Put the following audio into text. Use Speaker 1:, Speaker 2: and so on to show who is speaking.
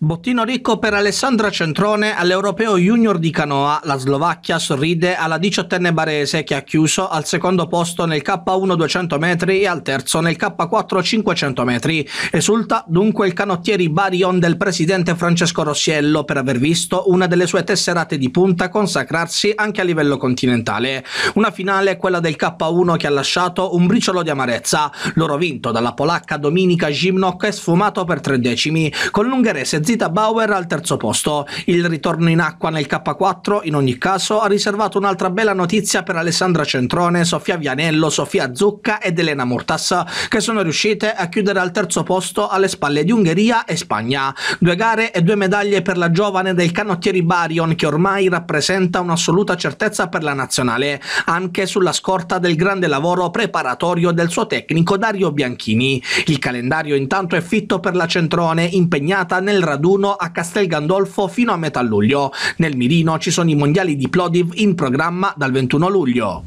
Speaker 1: Bottino ricco per Alessandra Centrone all'Europeo Junior di Canoa. La Slovacchia sorride alla diciottenne barese che ha chiuso al secondo posto nel K1 200 metri e al terzo nel K4 500 metri. Esulta dunque il canottieri Barion del presidente Francesco Rossiello per aver visto una delle sue tesserate di punta consacrarsi anche a livello continentale. Una finale, quella del K1, che ha lasciato un briciolo di amarezza. L'oro vinto dalla polacca Dominika Gimnok e sfumato per tre decimi, con l'ungherese Zita Bauer al terzo posto. Il ritorno in acqua nel K4 in ogni caso ha riservato un'altra bella notizia per Alessandra Centrone, Sofia Vianello, Sofia Zucca ed Elena Mortassa che sono riuscite a chiudere al terzo posto alle spalle di Ungheria e Spagna. Due gare e due medaglie per la giovane del canottieri Barion che ormai rappresenta un'assoluta certezza per la nazionale, anche sulla scorta del grande lavoro preparatorio del suo tecnico Dario Bianchini. Il calendario intanto è fitto per la Centrone impegnata nel raddoppio raduno a Castel Gandolfo fino a metà luglio. Nel mirino ci sono i mondiali di Plodiv in programma dal 21 luglio.